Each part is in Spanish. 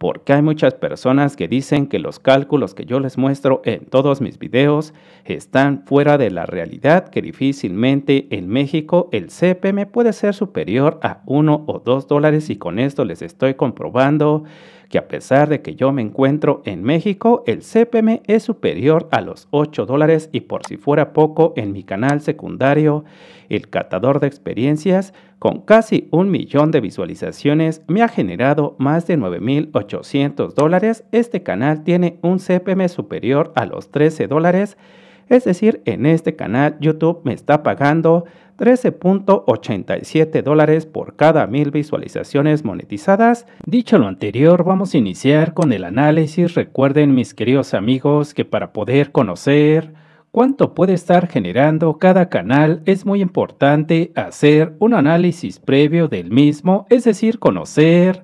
porque hay muchas personas que dicen que los cálculos que yo les muestro en todos mis videos están fuera de la realidad que difícilmente en México el CPM puede ser superior a 1 o 2 dólares y con esto les estoy comprobando que a pesar de que yo me encuentro en México, el CPM es superior a los 8 dólares y por si fuera poco en mi canal secundario, el catador de experiencias, con casi un millón de visualizaciones, me ha generado más de 9.800 dólares. Este canal tiene un CPM superior a los 13 dólares. Es decir, en este canal YouTube me está pagando 13.87 dólares por cada mil visualizaciones monetizadas. Dicho lo anterior, vamos a iniciar con el análisis. Recuerden mis queridos amigos que para poder conocer cuánto puede estar generando cada canal, es muy importante hacer un análisis previo del mismo, es decir, conocer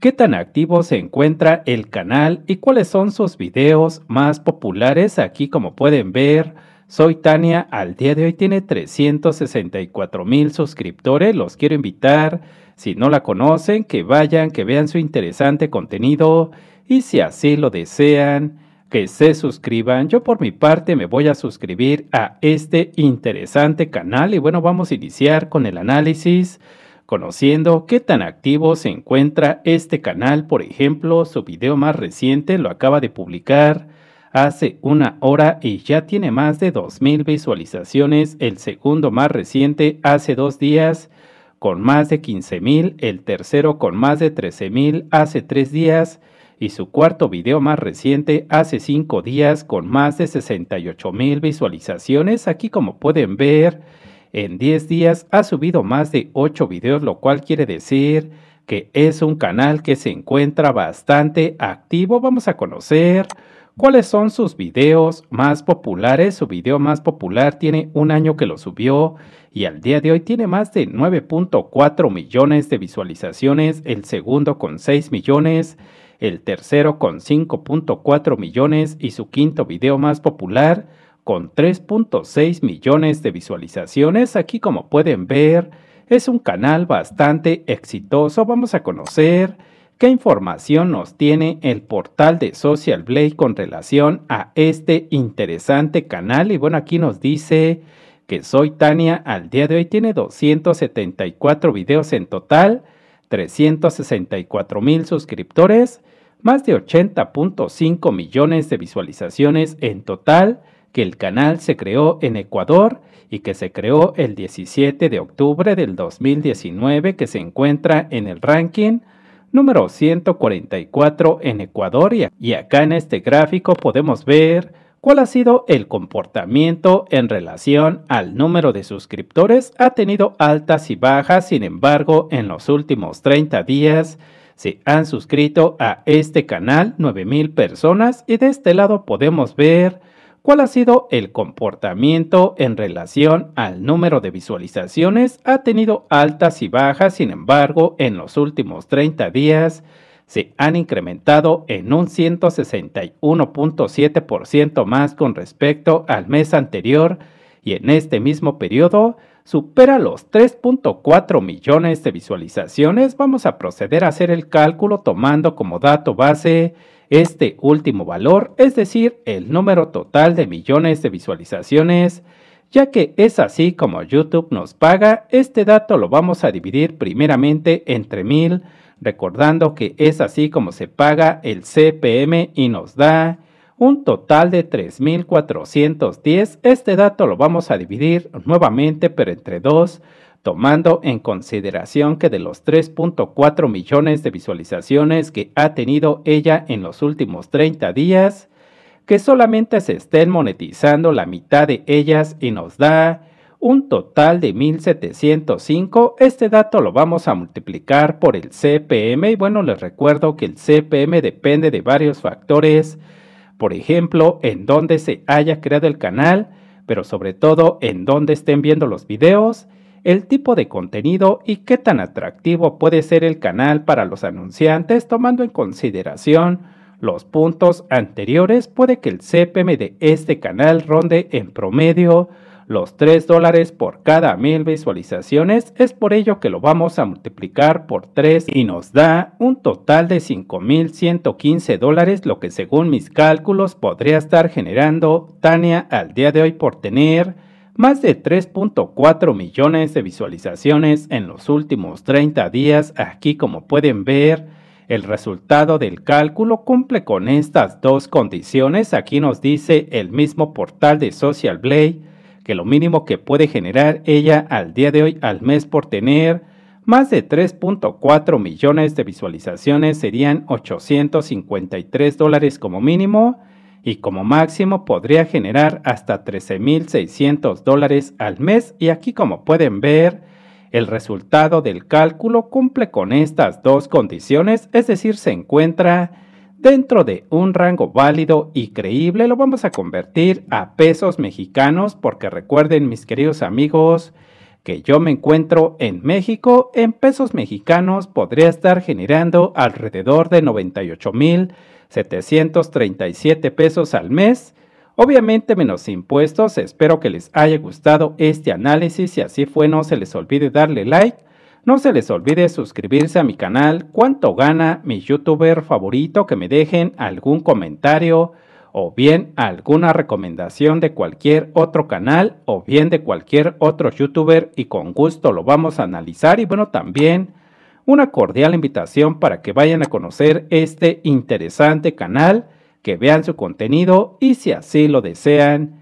qué tan activo se encuentra el canal y cuáles son sus videos más populares. Aquí como pueden ver, soy Tania, al día de hoy tiene 364 mil suscriptores, los quiero invitar, si no la conocen, que vayan, que vean su interesante contenido y si así lo desean que se suscriban. Yo por mi parte me voy a suscribir a este interesante canal y bueno, vamos a iniciar con el análisis conociendo qué tan activo se encuentra este canal. Por ejemplo, su video más reciente lo acaba de publicar hace una hora y ya tiene más de 2.000 visualizaciones. El segundo más reciente hace dos días con más de 15.000. El tercero con más de 13.000 hace tres días y su cuarto video más reciente hace 5 días con más de 68 mil visualizaciones. Aquí como pueden ver, en 10 días ha subido más de 8 videos, lo cual quiere decir que es un canal que se encuentra bastante activo. Vamos a conocer cuáles son sus videos más populares. Su video más popular tiene un año que lo subió y al día de hoy tiene más de 9.4 millones de visualizaciones, el segundo con 6 millones el tercero con 5.4 millones y su quinto video más popular con 3.6 millones de visualizaciones. Aquí como pueden ver es un canal bastante exitoso. Vamos a conocer qué información nos tiene el portal de Social Blade con relación a este interesante canal. Y bueno, aquí nos dice que Soy Tania al día de hoy tiene 274 videos en total, 364 mil suscriptores más de 80.5 millones de visualizaciones en total que el canal se creó en Ecuador y que se creó el 17 de octubre del 2019 que se encuentra en el ranking número 144 en Ecuador y acá en este gráfico podemos ver cuál ha sido el comportamiento en relación al número de suscriptores. Ha tenido altas y bajas, sin embargo, en los últimos 30 días se han suscrito a este canal 9000 personas y de este lado podemos ver cuál ha sido el comportamiento en relación al número de visualizaciones. Ha tenido altas y bajas, sin embargo, en los últimos 30 días se han incrementado en un 161.7% más con respecto al mes anterior y en este mismo periodo supera los 3.4 millones de visualizaciones, vamos a proceder a hacer el cálculo tomando como dato base este último valor, es decir, el número total de millones de visualizaciones, ya que es así como YouTube nos paga, este dato lo vamos a dividir primeramente entre mil, recordando que es así como se paga el CPM y nos da un total de 3.410. Este dato lo vamos a dividir nuevamente, pero entre dos, tomando en consideración que de los 3.4 millones de visualizaciones que ha tenido ella en los últimos 30 días, que solamente se estén monetizando la mitad de ellas y nos da un total de 1705. Este dato lo vamos a multiplicar por el CPM y bueno, les recuerdo que el CPM depende de varios factores por ejemplo, en dónde se haya creado el canal, pero sobre todo en dónde estén viendo los videos, el tipo de contenido y qué tan atractivo puede ser el canal para los anunciantes tomando en consideración los puntos anteriores puede que el CPM de este canal ronde en promedio los 3 dólares por cada mil visualizaciones es por ello que lo vamos a multiplicar por 3 y nos da un total de 5.115 dólares lo que según mis cálculos podría estar generando Tania al día de hoy por tener más de 3.4 millones de visualizaciones en los últimos 30 días. Aquí como pueden ver el resultado del cálculo cumple con estas dos condiciones. Aquí nos dice el mismo portal de Social Blade que lo mínimo que puede generar ella al día de hoy al mes por tener más de 3.4 millones de visualizaciones serían 853 dólares como mínimo y como máximo podría generar hasta 13.600 dólares al mes y aquí como pueden ver el resultado del cálculo cumple con estas dos condiciones, es decir, se encuentra dentro de un rango válido y creíble, lo vamos a convertir a pesos mexicanos porque recuerden mis queridos amigos que yo me encuentro en México, en pesos mexicanos podría estar generando alrededor de 98.737 pesos al mes. Obviamente menos impuestos, espero que les haya gustado este análisis, si así fue no se les olvide darle like no se les olvide suscribirse a mi canal, cuánto gana mi youtuber favorito, que me dejen algún comentario o bien alguna recomendación de cualquier otro canal o bien de cualquier otro youtuber y con gusto lo vamos a analizar y bueno también una cordial invitación para que vayan a conocer este interesante canal, que vean su contenido y si así lo desean